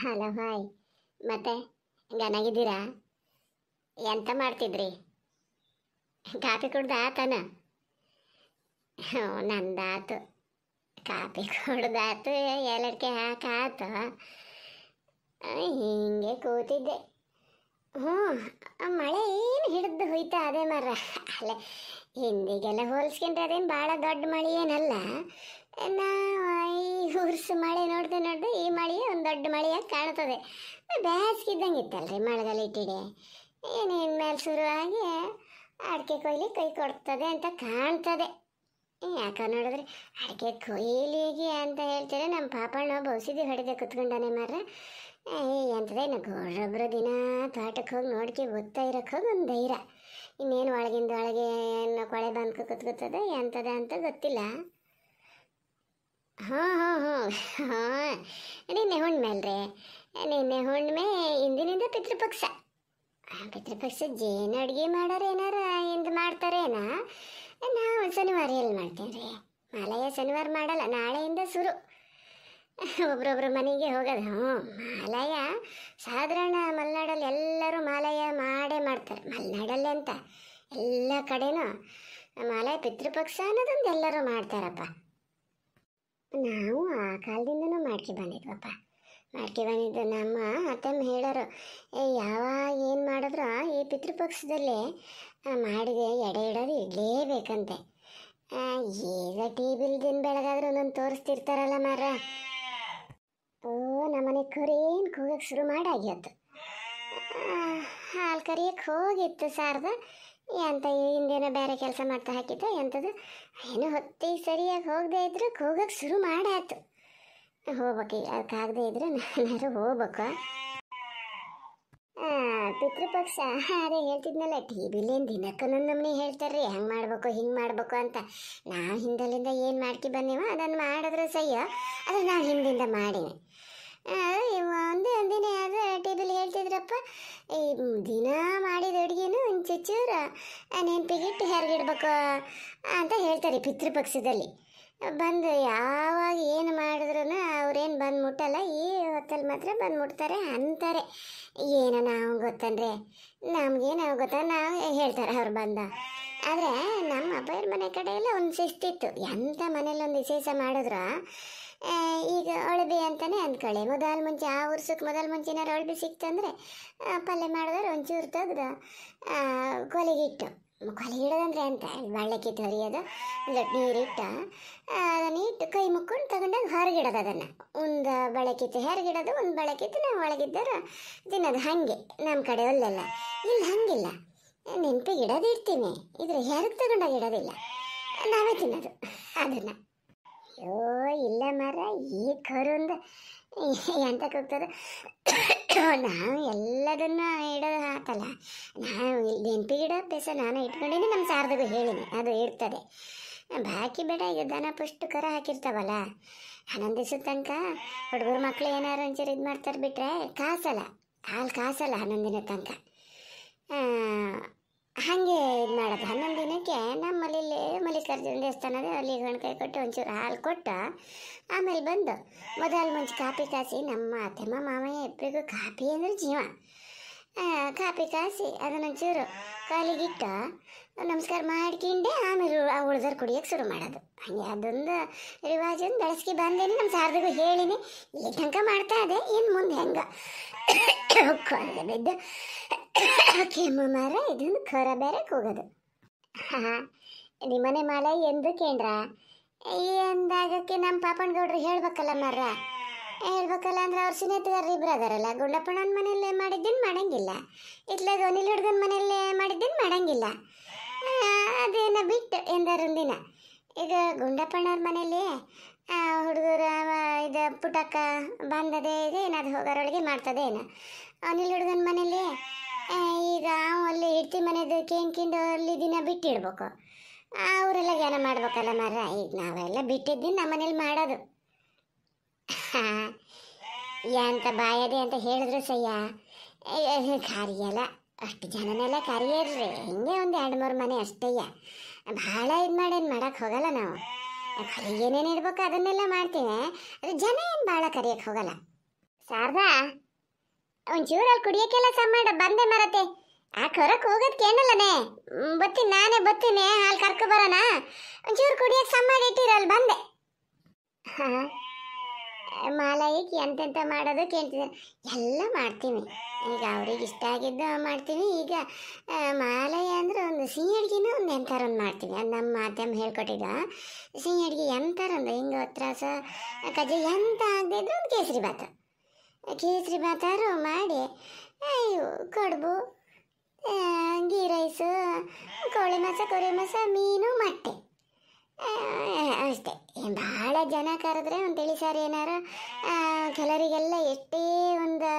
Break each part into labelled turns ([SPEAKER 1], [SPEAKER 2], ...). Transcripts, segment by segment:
[SPEAKER 1] hello hi ಮತ್ತೆ ಗನಾಗಿದ್ದೀರಾ ಎಂತ ಮಾಡ್ತಿದ್ರಿ ಕಾಫಿ ಕುಡ್ದಾತನ ಹ್ಞೂ ನಂದಾತು ಕಾಫಿ ಕುಡ್ದಾತು ಎಲ್ಲಕ್ಕೆ ಹಾಕಾತ ಹೀಗೆ ಕೂತಿದ್ದೆ ಹ್ಞೂ ಮಳೆ ಏನು ಹಿಡಿದು ಹೋಯ್ತಾ ಅದೇ ಮರ ಅಲ್ಲ ಹಿಂದಿಗೆಲ್ಲ ಹೋಲಿಸ್ಕೊಂಡ್ರೆ ಅದೇನು ಭಾಳ ದೊಡ್ಡ ಮಳೆ ಏನಲ್ಲ ಈ ಹುರ್ಸು ಮಳೆ ನೋಡ್ದೆ ನೋಡ್ದೆ ಈ ಮಳೆಯೇ ಒಂದು ದೊಡ್ಡ ಮಳೆಯಾಗಿ ಕಾಣ್ತದೆ ಬೇಸಿಗೆ ಇದ್ದಂಗೆ ಇತ್ತಲ್ರಿ ಮಳೆಗಾಲ ಏನು ಏನೇನು ಮೇಲೆ ಶುರುವಾಗಿ ಅಡಿಕೆ ಕೊಯ್ಲಿ ಕೈ ಕೊಡ್ತದೆ ಅಂತ ಕಾಣ್ತದೆ ಯಾಕೆ ನೋಡಿದ್ರೆ ಅಡಿಕೆ ಕೊಯ್ಲಿಗೆ ಅಂತ ಹೇಳ್ತಾರೆ ನಮ್ಮ ಪಾಪಣ್ಣ ಒಬ್ಬ ಔಷಧಿ ಹೊಡೆದೆ ಕುತ್ಕೊಂಡಾನೆ ಮಾರ ಅಂತದೆ ನಾ ಗೋಡ್ರೊಬ್ರು ದಿನ ತೋಟಕ್ಕೆ ಹೋಗಿ ನೋಡ್ಕೆ ಗೊತ್ತಾ ಇರೋಕ್ಕೆ ಹೋಗಿ ಒಂದು ಧೈರ್ಯ ಇನ್ನೇನು ಒಳಗಿಂದ ಒಳಗೆ ಏನು ಕೊಳೆ ಬಂದ್ಕೊ ಕುತ್ಕೊತದೆ ಎಂಥದ ಅಂತ ಗೊತ್ತಿಲ್ಲ ಹಾಂ ಹಾಂ ಹಾಂ ಹಾಂ ನಿನ್ನೆ ಹುಣ್ಣಿಮೆ ನಿನ್ನೆ ಹುಣ್ಣಿಮೆ ಇಂದಿನಿಂದ ಪಿತೃಪಕ್ಷ ಪಿತೃಪಕ್ಷ ಜೇನು ಅಡುಗೆ ಮಾಡೋರು ಏನಾರ ಮಾಡ್ತಾರೇನ ಮಾಡ್ತಾರೇನಾ ನಾವು ಶನಿವಾರ ಎಲ್ಲಿ ಮಾಡ್ತೇವೆ ರೀ ಮಾಲಯ ಶನಿವಾರ ಮಾಡಲ್ಲ ನಾಳೆಯಿಂದ ಶುರು ಒಬ್ರೊಬ್ರು ಮನೆಗೆ ಹೋಗೋದು ಹ್ಞೂ ಮಾಲಯ ಸಾಧಾರಣ ಮಲೆನಾಡಲ್ಲಿ ಎಲ್ಲರೂ ಮಾಲಯ ಮಾಡೇ ಮಾಡ್ತಾರೆ ಮಲೆನಾಡಲ್ಲಿ ಅಂತ ಎಲ್ಲ ಕಡೆನೂ ಮಾಲಯ ಪಿತೃಪಕ್ಷ ಅನ್ನೋದೊಂದು ಎಲ್ಲರೂ ಮಾಡ್ತಾರಪ್ಪ ನಾವು ಆ ಕಾಲದಿಂದನೂ ಮಾಡ್ಕೊ ಬಂದಿದ್ವಪ್ಪ ಮಾಡ್ಕೊ ಬಂದಿದ್ದು ನಮ್ಮ ಅತ್ತಮ್ಮ ಹೇಳೋರು ಏ ಯಾವಾಗ ಏನು ಮಾಡಿದ್ರು ಈ ಪಿತೃಪಕ್ಷದಲ್ಲಿ ಮಾಡಿದೆ ಎಡೆ ಇಡೋದು ಇಡಲೇಬೇಕಂತೆ ಈಗ ಟಿ ವಿಲ್ ದಿನ ಬೆಳಗಾದ್ರೂ ನಾನು ತೋರಿಸ್ತಿರ್ತಾರಲ್ಲ ಮಾರ ಓ ನಮ್ಮನೆ ಕುರೇನು ಕೂಗಕ್ಕೆ ಶುರು ಮಾಡಾಗ್ಯದ್ದು ಹಾಲು ಕರಿಯಕ್ಕೆ ಹೋಗಿತ್ತು ಸಾರ್ದು ಎಂತ ಹಿಂದೇನೋ ಬೇರೆ ಕೆಲಸ ಮಾಡ್ತಾ ಹಾಕಿದ್ದ ಎಂಥದ್ದು ಏನು ಹೊತ್ತಿ ಸರಿಯಾಗಿ ಹೋಗದೆ ಇದ್ರು ಹೋಗಕ್ಕೆ ಶುರು ಮಾಡಾಯ್ತು ಹೋಗ್ಬೇಕು ಅದಕ್ಕಾಗದೆ ಇದ್ರೆ ನಾನಾರು ಹೋಗ್ಬೇಕು ಪಿತೃಪಕ್ಷ ಅದೇ ಹೇಳ್ತಿದ್ನಲ್ಲ ಟಿ ವಿಲೇನು ದಿನಕ್ಕೂ ನಮ್ಮನೆ ಹೇಳ್ತಾರ್ರಿ ಹೆಂಗೆ ಮಾಡ್ಬೇಕು ಹಿಂಗೆ ಮಾಡ್ಬೇಕು ಅಂತ ನಾವು ಹಿಂದಲಿಂದ ಏನು ಮಾಡ್ಕೊ ಬಂದೇವ ಅದನ್ನು ಮಾಡಿದ್ರೆ ಸಹ್ಯ ಅದನ್ನು ನಾನು ಹಿಂದಿಂದ ಮಾಡಿನಿ ಒಂದೇ ಒಂದಿನ ಯಾವುದೋ ಟೇಬಲ್ ಹೇಳ್ತಿದ್ರಪ್ಪ ಈ ದಿನ ಮಾಡಿದ ಅಡುಗೆನೂ ಒಂದು ನೆನಪಿಗಿಟ್ಟು ಹೇರ್ಗಿಡ್ಬೇಕು ಅಂತ ಹೇಳ್ತಾರೆ ಪಿತೃಪಕ್ಷದಲ್ಲಿ ಬಂದು ಯಾವಾಗ ಏನು ಮಾಡಿದ್ರು ಅವ್ರೇನು ಬಂದು ಮುಟ್ಟಲ್ಲ ಈ ಹೊತ್ತಲ್ಲಿ ಮಾತ್ರ ಬಂದು ಮುಟ್ತಾರೆ ಅಂತಾರೆ ಏನೋ ನಾವು ಗೊತ್ತಂದ್ರೆ ನಮಗೇನು ಗೊತ್ತ ನಾವು ಹೇಳ್ತಾರೆ ಅವ್ರು ಬಂದ ಆದರೆ ನಮ್ಮ ಅಪ್ಪಯ್ಯರ ಮನೆ ಕಡೆಯಲ್ಲ ಒಂದು ಶಿಸ್ತಿತ್ತು ಎಂಥ ಮನೇಲಿ ಒಂದು ವಿಶೇಷ ಮಾಡಿದ್ರು ಈಗ ಅಳಬಿ ಅಂತಲೇ ಅಂದ್ಕೊಳ್ಳಿ ಮೊದಲು ಮುಂಚೆ ಆ ಉರ್ಸಕ್ಕೆ ಮೊದಲು ಮುಂಚೆ ಏನಾರು ಅಳಬಿ ಸಿಕ್ತಂದ್ರೆ ಪಲ್ಯ ಮಾಡಿದ್ರೆ ಒಂಚೂರು ಕೊಲೆಗೆ ಕೊಲಿಗಿಟ್ಟು ಕೊಲೆಗಿಡೋದಂದ್ರೆ ಅಂತ ಬಳ್ಳಕ್ಕೆ ತೊರಿಯೋದು ಒಂದು ನೀರಿಟ್ಟು ಅದನ್ನು ಇಟ್ಟು ಕೈ ಮುಕ್ಕೊಂಡು ತಗೊಂಡಾಗ ಹೊರಗಿಡೋದು ಅದನ್ನು ಒಂದು ಬಳಕಿತ್ತು ಹೊರಗಿಡೋದು ಒಂದು ಬಳಕಿತ್ತು ನಾವು ಒಳಗಿದ್ದರು ತಿನ್ನೋದು ಹಾಗೆ ನಮ್ಮ ಕಡೆ ಒಲ್ಲೆಲ್ಲ ಇಲ್ಲಿ ಹಾಗಿಲ್ಲ ನೆನಪಿಗೆ ಇಡೋದು ಇಡ್ತೀನಿ ಇದ್ರೆ ಹೆರಗೆ ತಗೊಂಡಾಗ ಇಡೋದಿಲ್ಲ ನಾವೇ ತಿನ್ನೋದು ಅದನ್ನು ಅಯ್ಯೋ ಇಲ್ಲ ಮರ ಈ ಕರುಂದ ಎಂತ ಕೂಗ್ತದ ನಾವು ಎಲ್ಲದನ್ನ ಇಡೋದು ಹಾಕಲ್ಲ ನಾವು ನೆನಪಿಗೆ ಇಡೋ ಅಭ್ಯಾಸ ನಾನು ಇಟ್ಕೊಂಡೇನೆ ನಮ್ಮ ಸಾರ್ದಿಗೂ ಹೇಳಿನಿ ಅದು ಇರ್ತದೆ ಬಾಕಿ ಬೇಡ ಈಗ ದನ ಪುಷ್ಟು ಕರ ಹಾಕಿರ್ತಾವಲ್ಲ ಹನ್ನೊಂದು ತನಕ ಹುಡುಗರು ಮಕ್ಕಳು ಏನಾರು ಒಂಚೂರು ಇದು ಮಾಡ್ತಾರೆ ಬಿಟ್ರೆ ಕಾಸಲ್ಲ ಹಾಲು ಕಾಸಲ್ಲ ಹನ್ನೊಂದಿನ ತನಕ ಕರ್ಜನ್ ದೇವಸ್ಥಾನದ ಅಲ್ಲಿ ಗಣಕಾಯಿ ಕೊಟ್ಟು ಒಂಚೂರು ಹಾಲು ಕೊಟ್ಟ ಆಮೇಲೆ ಬಂದು ಮೊದಲು ಮುಂಚೆ ಕಾಪಿ ಕಾಸಿ ನಮ್ಮ ಅತ್ತೆಮ್ಮ ಮಾಮಯ್ಯ ಇಬ್ಬರಿಗೂ ಕಾಪಿ ಅಂದರೆ ಜೀವ ಕಾಪಿ ಕಾಸಿ ಅದನ್ನೊಂಚೂರು ಕಾಲಿಗಿಟ್ಟ ನಮಸ್ಕಾರ ಮಾಡ್ಕೊಂಡೆ ಆಮೇಲೆ ಆ ಉಳ್ದರ್ ಕುಡಿಯೋಕ್ಕೆ ಶುರು ಮಾಡೋದು ಹಾಗೆ ಅದೊಂದು ರಿವಾಜೊಂದು ಬೆಳೆಸ್ಕಿ ಬಂದೇನೆ ನಮ್ಮ ಸಾರ್ದಿಗೂ ಹೇಳಿನಿ ಈಗ ತನಕ ಮಾಡ್ತಾ ಇದೆ ಏನು ಮುಂದೆ ಹೆಂಗೆ ಬಿದ್ದು ಕೆಮ್ಮು ಮಾರ ಇದೊಂದು ಖರ ಬೇರೆ ಕೂಗೋದು ಹಾಂ ನಿಮ್ಮನೆ ಮಾಲೆ ಎಂದು ಕೇಂದ್ರ ಎಂದಾಗಕ್ಕೆ ನಮ್ಮ ಪಾಪಣ್ಣ ಗೌಡ್ರು ಹೇಳ್ಬೇಕಲ್ಲ ಮರ ಹೇಳ್ಬೇಕಲ್ಲ ಅಂದ್ರೆ ಅವ್ರ ಸ್ನೇಹಿತಗಾರರು ಇಬ್ರು ಅದಾರಲ್ಲ ಗುಂಡಪ್ಪಣ್ಣನ ಮನೆಯಲ್ಲೇ ಮಾಡಿದ್ದೇನು ಮಾಡಂಗಿಲ್ಲ ಇಟ್ಲ ಅನಿಲ್ ಹುಡುಗನ ಮನೆಯಲ್ಲೇ ಮಾಡಿದ್ದೇನು ಮಾಡಂಗಿಲ್ಲ ಅದೇನ ಬಿಟ್ಟು ದಿನ ಈಗ ಗುಂಡಪ್ಪಣ್ಣವ್ರ ಮನೆಯಲ್ಲಿ ಹುಡುಗರ ಇದು ಪುಟಕ್ಕ ಬಂದದೆ ಇದೆ ಏನಾದ್ರು ಹೋಗೋರೊಳಗೆ ಮಾಡ್ತದೆ ಏನು ಅನಿಲ್ ಹುಡುಗನ ಮನೇಲಿ ಈಗ ಅಲ್ಲಿ ಹಿಡ್ತಿ ಮನೆದು ಕೇಂಕಿಂದು ಅಲ್ಲಿ ದಿನ ಬಿಟ್ಟಿಡ್ಬೇಕು ಅವರೆಲ್ಲ ಜ್ಞಾನ ಮಾಡ್ಬೇಕಲ್ಲ ಮಾರ್ರಾ ಈಗ ನಾವೆಲ್ಲ ಬಿಟ್ಟಿದ್ದು ನಮ್ಮನೇಲಿ ಮಾಡೋದು ಎಂತ ಬಾಯದೆ ಅಂತ ಹೇಳಿದ್ರು ಸಯ್ಯ ಕಾರಿಯಲ್ಲ ಅಷ್ಟು ಜನನೆಲ್ಲ ಕರಿಯರ್ರಿ ಹಿಂಗೆ ಒಂದು ಎರಡು ಮೂರು ಮನೆ ಅಷ್ಟೇಯ್ಯ ಭಾಳ ಇದು ಮಾಡೇನು ಮಾಡೋಕ್ಕೆ ಹೋಗಲ್ಲ ನಾವು ಏನೇನು ಇಡ್ಬೇಕು ಅದನ್ನೆಲ್ಲ ಮಾಡ್ತೀನಿ ಅದು ಜನ ಏನು ಭಾಳ ಕರಿಯಕ್ಕೆ ಹೋಗಲ್ಲ ಸಾರ್ದಾ ಒಂಚೂರಲ್ಲಿ ಕುಡಿಯೋಕ್ಕೆಲ್ಲ ಸಹ ಬಂದೇ ಬಂದೆ ಮರತೆ ಆ ಕರಕ್ ಹೋಗೋದ್ ಕೇಳಲ್ಲನೆ ಬತ್ತೀನಿ ನಾನೇ ಬತ್ತೀನಿ ಹಾಲು ಕರ್ಕೊ ಬರೋಣ ಒಂಚೂರು ಕುಡಿಯಕ್ಕೆ ಸಂಬಳ ಇಟ್ಟಿರಲ್ ಬಂದೆ ಮಾಲಾಯಿಗೆ ಎಂತೆಂತ ಮಾಡೋದು ಕೇಳ್ತಿದ್ದಾರೆ ಎಲ್ಲ ಮಾಡ್ತೀನಿ ಈಗ ಅವ್ರಿಗೆ ಇಷ್ಟ ಆಗಿದ್ದು ಮಾಡ್ತೀನಿ ಈಗ ಮಾಲಯ ಅಂದರೆ ಒಂದು ಸಿಹಿ ಅಡುಗೆನೂ ಒಂದು ಎಂಥರೊಂದು ಮಾಡ್ತೀನಿ ಅದು ನಮ್ಮ ಮಾಧ್ಯಮ ಹೇಳ್ಕೊಟ್ಟಿದ್ದ ಸಿಹಿ ಅಡುಗೆ ಎಂಥರೊಂದು ಹಿಂಗೆ ಕಜೆ ಕಜ್ಜಿ ಎಂಥ ಆಗದಿದ್ರು ಒಂದು ಕೇಸರಿ ಭಾತ ಕೇಸರಿ ಭಾತಾರು ಮಾಡಿ ಅಯ್ಯೋ ಕಡುಬು ಗೀ ರೈಸು ಕೋಳಿ ಮಾಸ ಕುರಿ ಮಾಸ ಮೀನು ಮತ್ತೆ ಅಷ್ಟೇ ಭಾಳ ಜನ ಕರೆದ್ರೆ ತಿಳಿ ಸರ್ ಏನಾರು ಕೆಲವರಿಗೆಲ್ಲ ಎಷ್ಟೇ ಒಂದು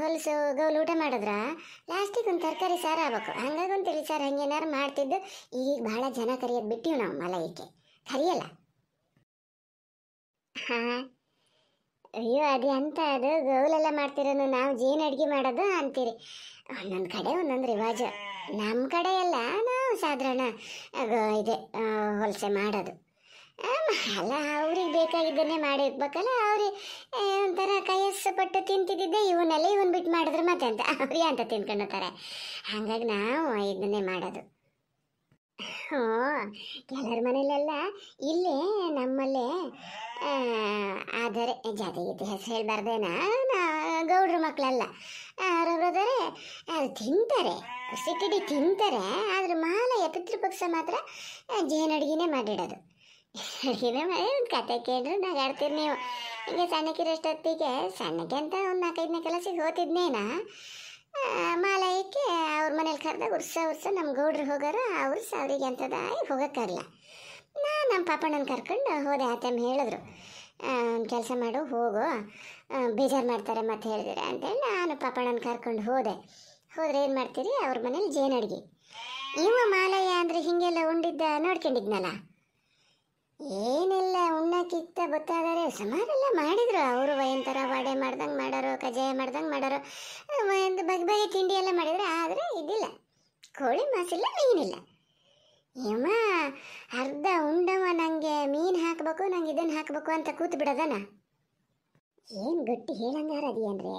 [SPEAKER 1] ಹೊಲಸು ಗೌಲ್ ಊಟ ಮಾಡಿದ್ರೆ ಲಾಸ್ಟಿಗೆ ಒಂದು ತರಕಾರಿ ಸಾರು ಆಗ್ಬೇಕು ಹಂಗಾಗಿ ಒಂದು ತಿಳಿ ಸಾರು ಏನಾರು ಮಾಡ್ತಿದ್ದು ಈಗ ಭಾಳ ಜನ ಕರೆಯೋದು ಬಿಟ್ಟಿವಿ ನಾವು ಮಲಯಿಕೆ ಕರಿಯಲ್ಲ ಹಾಂ ಅಯ್ಯೋ ಅದೇ ಅಂತ ಅದು ಗೌಲೆಲ್ಲ ಮಾಡ್ತಿರೋನು ನಾವು ಜೇನು ಅಡುಗೆ ಮಾಡೋದು ಅಂತೀರಿ ಒಂದೊಂದು ಕಡೆ ಒಂದೊಂದು ರಿವಾಜು ನಮ್ಮ ಕಡೆ ಎಲ್ಲ ನಾವು ಸಾಧಾರಣ ಇದೆ ಹೊಲಸೆ ಮಾಡೋದು ಅಲ್ಲ ಅವ್ರಿಗೆ ಬೇಕಾಗಿದ್ದನ್ನೇ ಮಾಡಿರ್ಬೇಕಲ್ಲ ಅವ್ರಿಗೆ ಒಂಥರ ಕೈಯಸ್ಸು ಪಟ್ಟು ತಿಂತಿದ್ದಿದ್ದೆ ಇವನ್ನೆಲ್ಲ ಇವನ್ ಬಿಟ್ಟು ಮಾಡಿದ್ರೆ ಮತ್ತೆ ಅಂತ ಅವ್ರಿಗೆ ಅಂತ ತಿನ್ಕೊಂಡೋತಾರೆ ಹಾಗಾಗಿ ನಾವು ಇದನ್ನೇ ಮಾಡೋದು ಹೋ ಕೆಲವ್ರ ಮನೇಲೆಲ್ಲ ಇಲ್ಲೇ ನಮ್ಮಲ್ಲೇ ಆದರೆ ಜಾತಿ ಇತಿಹಾಸ ಹೆಸರು ಹೇಳ್ಬಾರ್ದೇನಾ ಗೌಡ್ರ ಮಕ್ಕಳೆಲ್ಲ ರೊಬ್ರದರೆ ಅದು ತಿಂತಾರೆ ಸಿಕ್ಕಿಡಿ ತಿಂತಾರೆ ಆದರೆ ಮಾಲೆಯ ಪಿತೃಪಕ್ಷ ಮಾತ್ರ ಜೇನು ಅಡುಗೆನೇ ಮಾಡಿಡೋದು ಅಡುಗೆನೇ ಮಾಡಿ ಕತೆ ಕೇಳಿದ್ರು ನಗಾಡ್ತೀರಿ ನೀವು ಹಿಂಗೆ ಸಣ್ಣಕ್ಕಿರೋಷ್ಟೊತ್ತಿಗೆ ಸಣ್ಣಕ್ಕೆ ಅಂತ ಒಂದು ನಾಲ್ಕೈದನೇ ಕೆಲಸಕ್ಕೆ ಹೋತಿದ್ನೇನಾ ಮಾಲಯಕ್ಕೆ ಅವ್ರ ಮನೇಲಿ ಕರೆದಾಗ ಉರ್ಸ ಉರ್ಸ ನಮ್ಮ ಗೌಡ್ರು ಹೋಗೋರು ಅವ್ರು ಸಾವಿರಿಗೆ ಅಂತದ ಹೋಗೋಕ್ಕಾಗಲ್ಲ ನಾನು ನಮ್ಮ ಪಾಪಣ್ಣನ ಕರ್ಕೊಂಡು ಹೋದೆ ಆತಮ್ಮ ಹೇಳಿದ್ರು ಕೆಲಸ ಮಾಡು ಹೋಗು ಬೇಜಾರು ಮಾಡ್ತಾರೆ ಮತ್ತು ಹೇಳಿದ್ರೆ ಅಂತೇಳಿ ನಾನು ಪಾಪಣ್ಣನ ಕರ್ಕೊಂಡು ಹೋದೆ ಹೋದ್ರೆ ಏನು ಮಾಡ್ತೀರಿ ಅವ್ರ ಮನೇಲಿ ಜೇನಡ್ಗೆ ನೀವು ಇವ ಮಾಲಯ್ಯ ಅಂದರೆ ಹೀಗೆಲ್ಲ ಉಂಡಿದ್ದ ನೋಡ್ಕೊಂಡಿದ್ನಲ್ಲ ಏನೆಲ್ಲ ಉಣ್ಣಕ್ಕಿತ್ತ ಗೊತ್ತಾದರೆ ಸುಮಾರೆಲ್ಲ ಮಾಡಿದ್ರು ಅವರು ಒಂಥರ ವಾಡೆ ಮಾಡ್ದಂಗೆ ಮಾಡೋರು ಕಜ್ಜಾಯ ಮಾಡ್ದಂಗೆ ಮಾಡೋರು ಒಂದು ಬಗೆ ಬಗೆ ತಿಂಡಿ ಎಲ್ಲ ಮಾಡಿದರೆ ಆದರೆ ಇದಿಲ್ಲ ಕೋಳಿ ಮಾಸಿಲ್ಲ ಮೀನಿಲ್ಲ ಯಮ್ಮ ಅರ್ಧ ಉಂಡವ ನನಗೆ ಮೀನು ಹಾಕಬೇಕು ನಂಗೆ ಇದನ್ನು ಹಾಕಬೇಕು ಅಂತ ಕೂತು ಬಿಡೋದನ ಏನು ಗಟ್ಟಿ ಹೇಳಂಗಾರ ಅದೇನ್ರಿ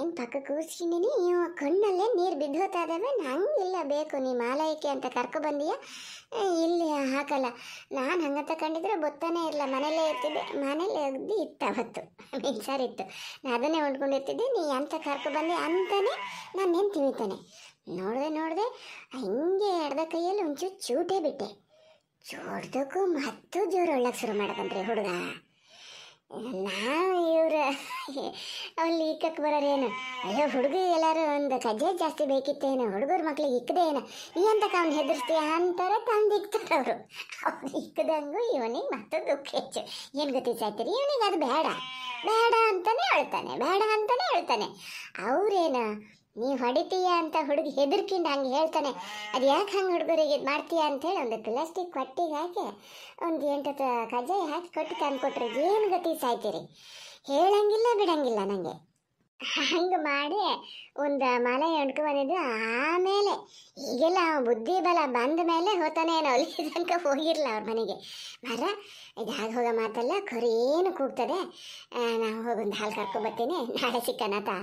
[SPEAKER 1] ಏನು ಪಕ್ಕ ಕೂರ್ಸಿದ್ದೀನಿ ನೀವು ಕಣ್ಣಲ್ಲೇ ನೀರು ಬಿದ್ದೋತಾ ಇದ್ದಾವೆ ನಂಗೆ ಇಲ್ಲ ಬೇಕು ನೀ ಮಾಲಯಕ್ಕೆ ಅಂತ ಕರ್ಕೊ ಬಂದೀಯ ಇಲ್ಲಿ ಹಾಕಲ್ಲ ನಾನು ಹಂಗೆ ತಗೊಂಡಿದ್ರೆ ಗೊತ್ತಾನೇ ಇರಲ್ಲ ಮನೇಲೇ ಇರ್ತಿದ್ದೆ ಮನೇಲೇ ಅಗ್ದಿ ಇತ್ತು ಅವತ್ತು ಇತ್ತು ನಾನು ಅದನ್ನೇ ಹೊಂಡ್ಕೊಂಡಿರ್ತಿದ್ದೆ ನೀ ಅಂತ ಕರ್ಕೊ ಬಂದೆ ನಾನು ನೆನ್ ತಿಂತಾನೆ ನೋಡಿದೆ ನೋಡಿದೆ ಹಿಂಗೆ ಅರ್ಧ ಕೈಯಲ್ಲಿ ಒಂಚೂರು ಚೂಟೇ ಬಿಟ್ಟೆ ಚೋಡ್ದಕ್ಕೂ ಮತ್ತು ಜೋರು ಒಳ್ಳಕ್ಕೆ ಶುರು ಮಾಡ್ಕೊಂಡ್ರಿ ಹುಡುಗ ನಾ ಇವ್ರ ಅವಲ್ಲಿ ಇಕ್ಕಕ್ಕೆ ಬರೋರೇನು ಅಯ್ಯೋ ಹುಡುಗ ಎಲ್ಲರೂ ಒಂದು ಕಜ್ಜೆ ಜಾಸ್ತಿ ಬೇಕಿತ್ತೇನು ಹುಡುಗರ ಮಕ್ಳಿಗೆ ಇಕ್ಕದೇನು ಈ ಅಂತ ಅವ್ನು ಹೆದರ್ಸ್ತೀಯ ಅಂತಾರೆ ತಂದು ಇಕ್ತಾರೆ ಅವರು ಅವ್ನು ಇಕ್ಕದಂಗು ಇವನಿಗೆ ಮತ್ತೊಂದು ದುಃಖ ಹೆಚ್ಚು ಏನು ಸಾಯ್ತೀರಿ ಇವನಿಗೆ ಅದು ಬೇಡ ಬೇಡ ಅಂತಲೇ ಹೇಳ್ತಾನೆ ಬೇಡ ಅಂತಲೇ ಹೇಳ್ತಾನೆ ಅವರೇನು ನೀವು ಹೊಡಿತೀಯ ಅಂತ ಹುಡುಗಿ ಹೆದರ್ಕಿಂದ ಹಂಗೆ ಹೇಳ್ತಾನೆ ಅದು ಯಾಕೆ ಹಂಗೆ ಹುಡುಗರಿಗೆ ಇದು ಅಂತ ಅಂತೇಳಿ ಒಂದು ಪ್ಲಾಸ್ಟಿಕ್ ಕೊಟ್ಟಿಗೆ ಹಾಕಿ ಒಂದು ಎಂಟತ್ತು ಕಜ್ಜಾಯ ಹಾಕಿ ಕೊಟ್ಟು ತಂದು ಕೊಟ್ಟರೆ ಏನು ಗತಿ ಸಾಯ್ತೀರಿ ಹೇಳಂಗಿಲ್ಲ ಬಿಡಂಗಿಲ್ಲ ನನಗೆ ಹಂಗೆ ಮಾಡಿ ಒಂದು ಮಲೆ ಎಣ್ಕೊ ಬಂದಿದ್ದು ಆಮೇಲೆ ಈಗೆಲ್ಲ ಬುದ್ಧಿ ಬಲ ಬಂದ ಮೇಲೆ ಹೋತಾನೆ ಏನು ಅಲ್ಲಿ ಹೋಗಿರಲ್ಲ ಅವ್ರ ಮನೆಗೆ ಮರ ಇದಾಗ ಹೋಗೋ ಮಾತಲ್ಲ ಏನು ಕೂಗ್ತದೆ ನಾವು ಹೋಗೊಂದು ಹಾಲು ಕರ್ಕೊಬರ್ತೀನಿ ನಾಳೆ ಸಿಕ್ಕನತಾ